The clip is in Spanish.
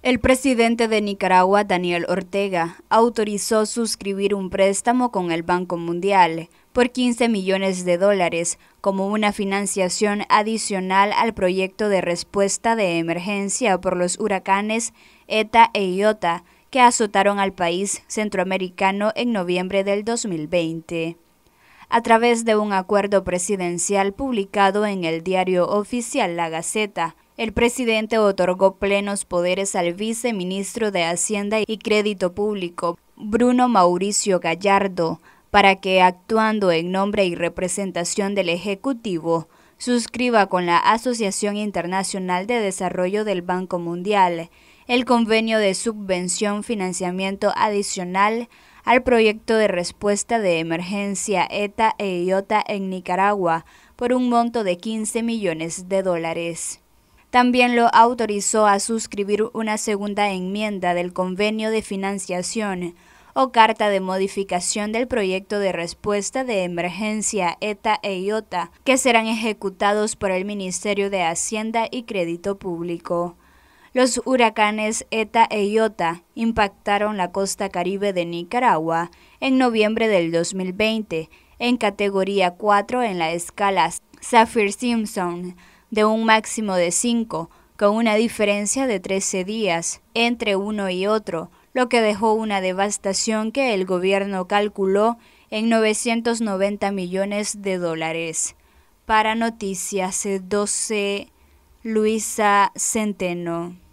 El presidente de Nicaragua, Daniel Ortega, autorizó suscribir un préstamo con el Banco Mundial por 15 millones de dólares como una financiación adicional al proyecto de respuesta de emergencia por los huracanes ETA e IOTA que azotaron al país centroamericano en noviembre del 2020. A través de un acuerdo presidencial publicado en el diario oficial La Gaceta, el presidente otorgó plenos poderes al viceministro de Hacienda y Crédito Público, Bruno Mauricio Gallardo, para que, actuando en nombre y representación del Ejecutivo, suscriba con la Asociación Internacional de Desarrollo del Banco Mundial el convenio de subvención financiamiento adicional al proyecto de respuesta de emergencia ETA e IOTA en Nicaragua por un monto de 15 millones de dólares. También lo autorizó a suscribir una segunda enmienda del convenio de financiación o carta de modificación del proyecto de respuesta de emergencia ETA e IOTA, e que serán ejecutados por el Ministerio de Hacienda y Crédito Público. Los huracanes ETA e IOTA e impactaron la costa caribe de Nicaragua en noviembre del 2020, en categoría 4 en la escala Saffir-Simpson de un máximo de 5, con una diferencia de 13 días entre uno y otro, lo que dejó una devastación que el gobierno calculó en 990 millones de dólares. Para Noticias 12, Luisa Centeno.